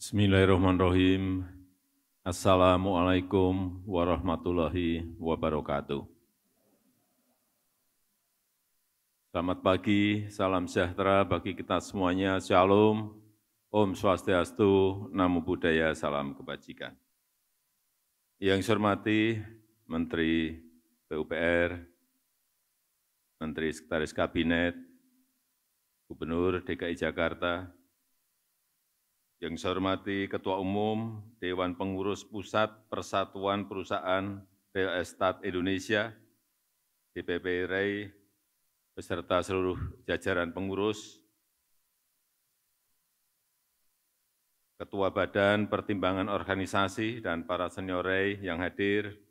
Bismillahirrahmanirrahim. Assalamualaikum warahmatullahi wabarakatuh. Selamat pagi, salam sejahtera bagi kita semuanya. Shalom, Om Swastiastu, Namo Buddhaya, salam kebajikan. Yang saya hormati Menteri PUPR, Menteri Sekretaris Kabinet, Gubernur DKI Jakarta, yang saya hormati Ketua Umum Dewan Pengurus Pusat Persatuan Perusahaan Real Estate Indonesia, DPP REI, beserta seluruh jajaran pengurus, Ketua Badan Pertimbangan Organisasi dan para senior REI yang hadir,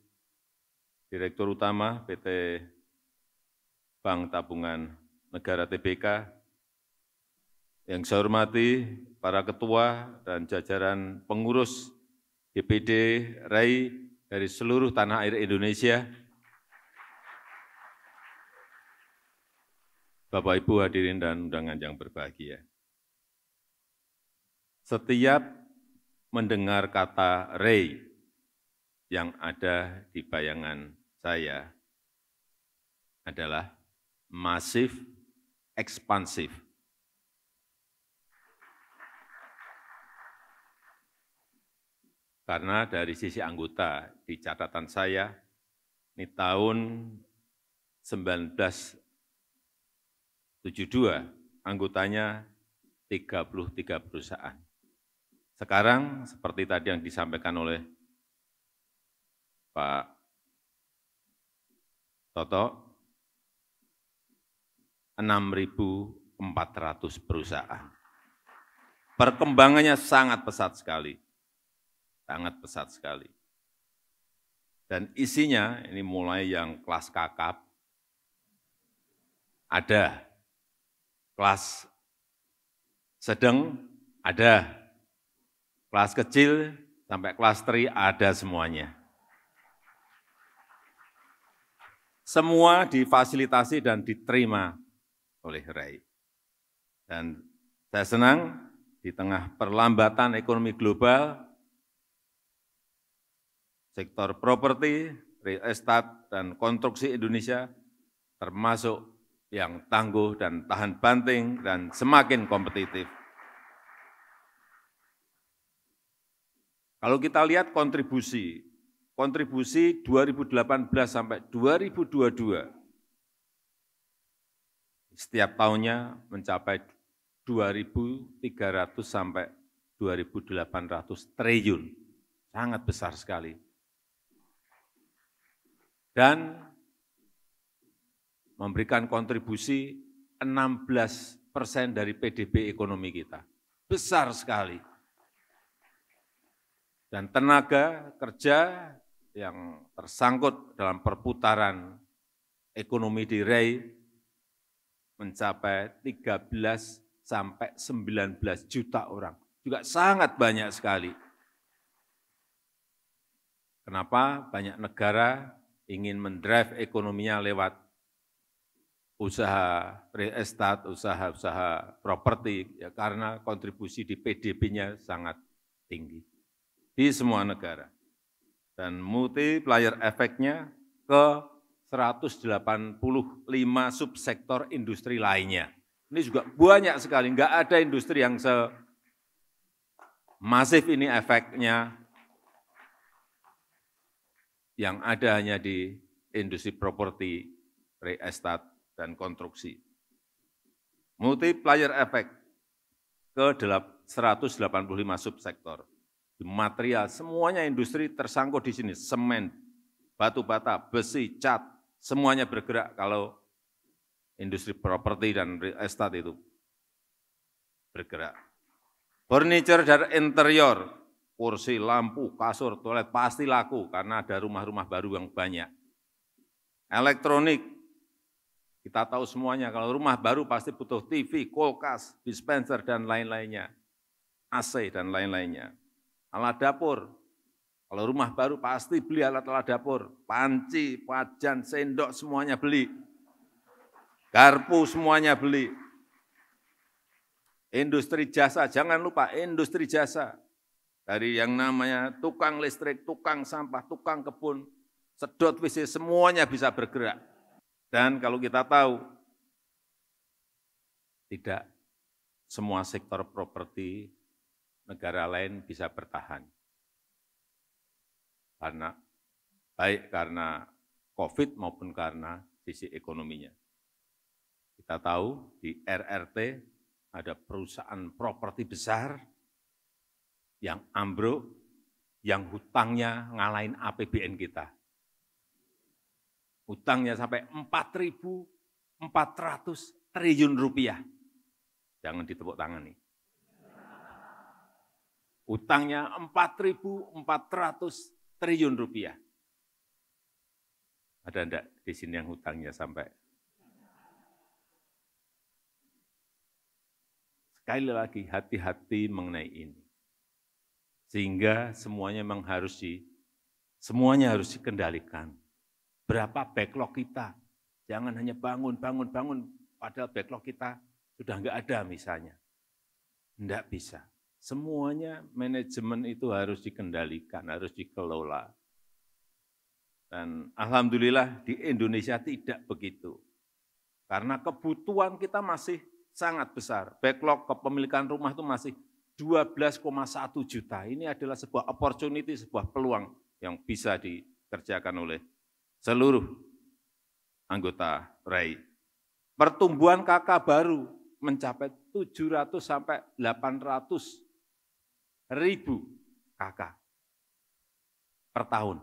Direktur Utama PT Bank Tabungan Negara TBK, yang saya hormati para ketua dan jajaran pengurus DPD RAI dari seluruh tanah air Indonesia, Bapak-Ibu hadirin dan undangan yang berbahagia. Setiap mendengar kata RAI yang ada di bayangan saya adalah masif ekspansif karena dari sisi anggota di catatan saya, ini tahun 1972 anggotanya 33 perusahaan. Sekarang seperti tadi yang disampaikan oleh Pak Toto, 6.400 perusahaan. Perkembangannya sangat pesat sekali sangat pesat sekali. Dan isinya, ini mulai yang kelas kakap, ada. Kelas sedang, ada. Kelas kecil sampai kelas tri ada semuanya. Semua difasilitasi dan diterima oleh RAI. Dan saya senang di tengah perlambatan ekonomi global, sektor properti, real estate, dan konstruksi Indonesia termasuk yang tangguh dan tahan banting dan semakin kompetitif. Kalau kita lihat kontribusi, kontribusi 2018 sampai 2022 setiap tahunnya mencapai 2.300 sampai 2.800 triliun. Sangat besar sekali dan memberikan kontribusi 16 persen dari PDB ekonomi kita. Besar sekali. Dan tenaga kerja yang tersangkut dalam perputaran ekonomi di REI mencapai 13 sampai 19 juta orang. Juga sangat banyak sekali. Kenapa banyak negara ingin mendrive ekonominya lewat usaha real estate, usaha-usaha properti, ya karena kontribusi di PDB-nya sangat tinggi di semua negara. Dan multiplier efeknya ke 185 subsektor industri lainnya. Ini juga banyak sekali, enggak ada industri yang semasif ini efeknya yang ada hanya di industri properti, reestat, dan konstruksi. Multiplier efek ke 185 subsektor. Di material, semuanya industri tersangkut di sini. Semen, batu bata, besi, cat, semuanya bergerak kalau industri properti dan real estate itu bergerak. Furniture dan interior kursi, lampu, kasur, toilet pasti laku karena ada rumah-rumah baru yang banyak. Elektronik, kita tahu semuanya kalau rumah baru pasti butuh TV, kulkas, dispenser, dan lain-lainnya. AC dan lain-lainnya. Alat dapur, kalau rumah baru pasti beli alat-alat dapur, panci, wajan, sendok semuanya beli. Garpu semuanya beli. Industri jasa, jangan lupa industri jasa dari yang namanya tukang listrik, tukang sampah, tukang kebun, sedot WC, semuanya bisa bergerak. Dan kalau kita tahu, tidak semua sektor properti negara lain bisa bertahan. Karena baik karena COVID maupun karena sisi ekonominya. Kita tahu di RRT ada perusahaan properti besar yang ambruk, yang hutangnya ngalahin APBN kita. Hutangnya sampai 4.400 triliun rupiah. Jangan ditepuk tangan nih. Hutangnya 4.400 triliun rupiah. Ada enggak di sini yang hutangnya sampai? Sekali lagi hati-hati mengenai ini. Sehingga semuanya memang harus di, semuanya harus dikendalikan. Berapa backlog kita? Jangan hanya bangun, bangun, bangun, padahal backlog kita sudah enggak ada misalnya. Enggak bisa. Semuanya manajemen itu harus dikendalikan, harus dikelola. Dan alhamdulillah di Indonesia tidak begitu. Karena kebutuhan kita masih sangat besar. Backlog kepemilikan rumah itu masih 12,1 juta. Ini adalah sebuah opportunity, sebuah peluang yang bisa dikerjakan oleh seluruh anggota RAI. Pertumbuhan KK baru mencapai 700 sampai 800 ribu KK per tahun.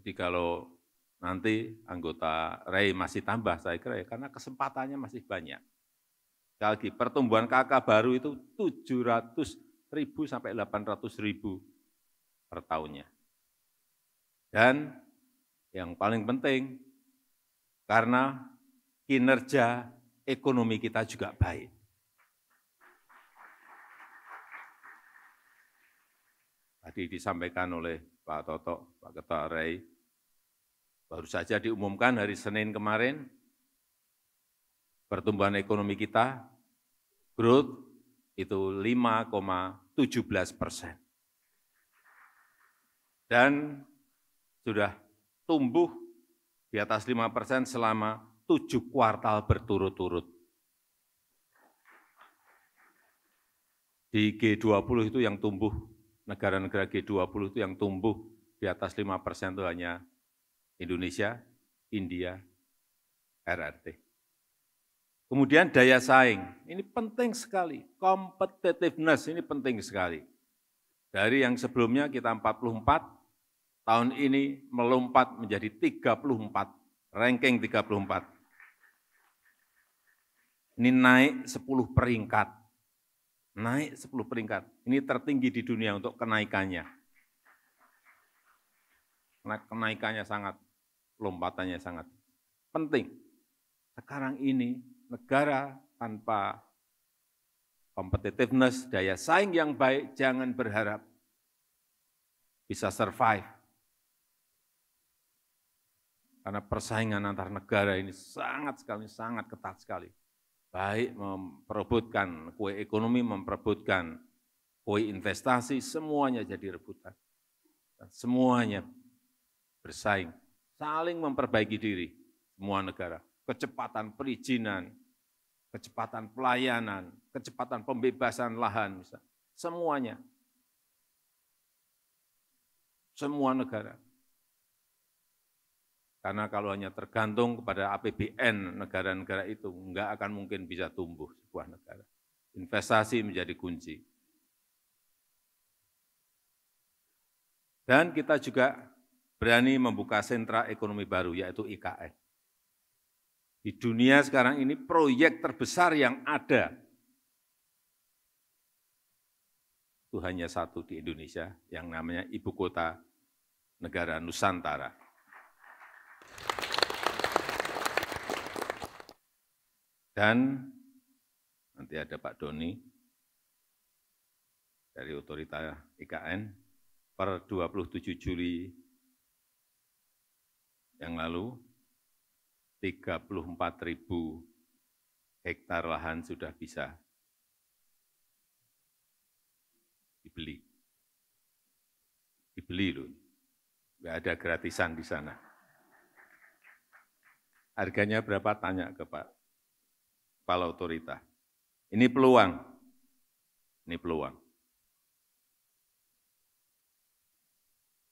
Jadi kalau nanti anggota RAI masih tambah, saya kira ya, karena kesempatannya masih banyak. Sekali lagi, pertumbuhan KK baru itu 700 ribu sampai 800 ribu per tahunnya. Dan yang paling penting, karena kinerja ekonomi kita juga baik. Tadi disampaikan oleh Pak Toto, Pak Ketua Rai, baru saja diumumkan hari Senin kemarin, pertumbuhan ekonomi kita, growth itu 5,17 persen. Dan sudah tumbuh di atas 5 persen selama tujuh kuartal berturut-turut. Di G20 itu yang tumbuh, negara-negara G20 itu yang tumbuh di atas 5 persen itu hanya Indonesia, India, RRT. Kemudian daya saing, ini penting sekali. Competitiveness ini penting sekali. Dari yang sebelumnya kita 44, tahun ini melompat menjadi 34, ranking 34. Ini naik 10 peringkat. Naik 10 peringkat. Ini tertinggi di dunia untuk kenaikannya. kenaikannya sangat, lompatannya sangat penting. Sekarang ini negara tanpa competitiveness, daya saing yang baik, jangan berharap bisa survive. Karena persaingan antar negara ini sangat sekali, sangat ketat sekali. Baik memperebutkan kue ekonomi, memperebutkan kue investasi, semuanya jadi rebutan. Dan semuanya bersaing, saling memperbaiki diri semua negara. Kecepatan perizinan, kecepatan pelayanan, kecepatan pembebasan lahan, misalnya. semuanya. Semua negara. Karena kalau hanya tergantung kepada APBN negara-negara itu, enggak akan mungkin bisa tumbuh sebuah negara. Investasi menjadi kunci. Dan kita juga berani membuka sentra ekonomi baru, yaitu IKN. Di dunia sekarang ini proyek terbesar yang ada itu hanya satu di Indonesia yang namanya ibu kota negara Nusantara. Dan nanti ada Pak Doni dari otorita IKN per 27 Juli yang lalu 34 ribu hektar lahan sudah bisa dibeli. Dibeli loh, nggak ada gratisan di sana. Harganya berapa? Tanya ke Pak Kepala Otorita. Ini peluang, ini peluang.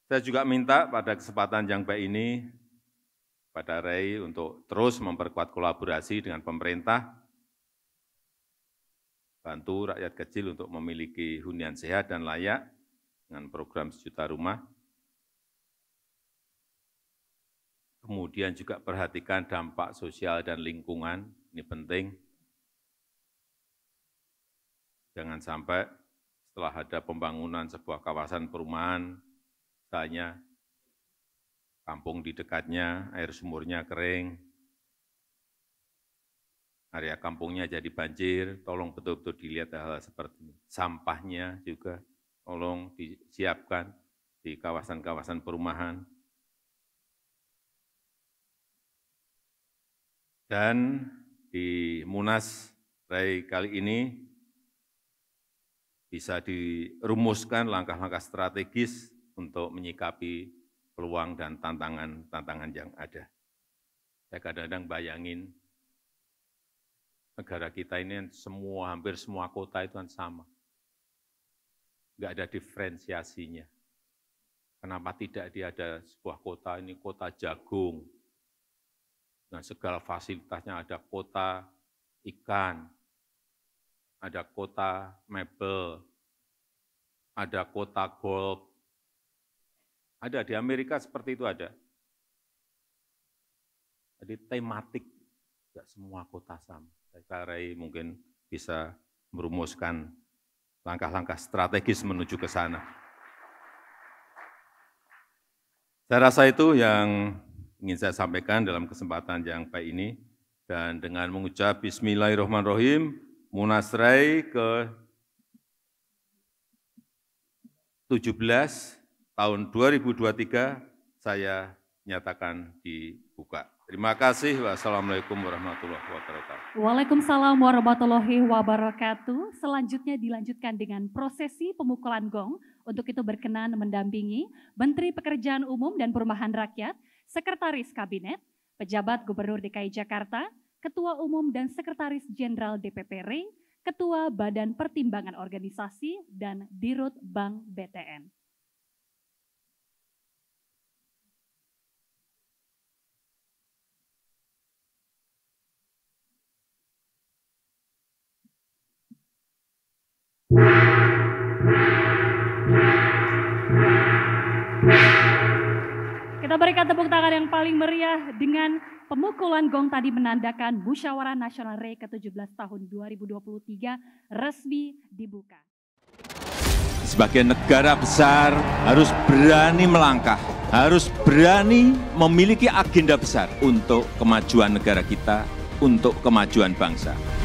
Saya juga minta pada kesempatan yang baik ini, pada Rei untuk terus memperkuat kolaborasi dengan pemerintah, bantu rakyat kecil untuk memiliki hunian sehat dan layak dengan program sejuta rumah. Kemudian juga perhatikan dampak sosial dan lingkungan, ini penting. Jangan sampai setelah ada pembangunan sebuah kawasan perumahan, misalnya kampung di dekatnya, air sumurnya kering, area kampungnya jadi banjir, tolong betul-betul dilihat hal, hal seperti ini. Sampahnya juga tolong disiapkan di kawasan-kawasan perumahan. Dan di Munas Rai kali ini bisa dirumuskan langkah-langkah strategis untuk menyikapi peluang dan tantangan-tantangan yang ada. Saya kadang-kadang bayangin negara kita ini semua hampir semua kota itu kan sama. Enggak ada diferensiasinya. Kenapa tidak dia ada sebuah kota ini kota jagung. Nah, segala fasilitasnya ada kota ikan, ada kota mebel, ada kota golf, ada di Amerika seperti itu ada. Jadi tematik, tidak semua kota sama. Saya Rai mungkin bisa merumuskan langkah-langkah strategis menuju ke sana. Saya rasa itu yang ingin saya sampaikan dalam kesempatan yang baik ini. Dan dengan mengucap Bismillahirrahmanirrahim, Munasrai ke 17 tahun 2023 saya nyatakan dibuka. Terima kasih. Wassalamualaikum warahmatullahi wabarakatuh. Waalaikumsalam warahmatullahi wabarakatuh. Selanjutnya dilanjutkan dengan prosesi pemukulan gong. Untuk itu berkenan mendampingi Menteri Pekerjaan Umum dan Perumahan Rakyat, Sekretaris Kabinet, Pejabat Gubernur DKI Jakarta, Ketua Umum dan Sekretaris Jenderal DPP RI, Ketua Badan Pertimbangan Organisasi, dan Dirut Bank BTN. Kita berikan tepuk tangan yang paling meriah dengan pemukulan gong tadi menandakan Musyawarah Nasional RE ke-17 tahun 2023 resmi dibuka. Sebagai negara besar harus berani melangkah, harus berani memiliki agenda besar untuk kemajuan negara kita, untuk kemajuan bangsa.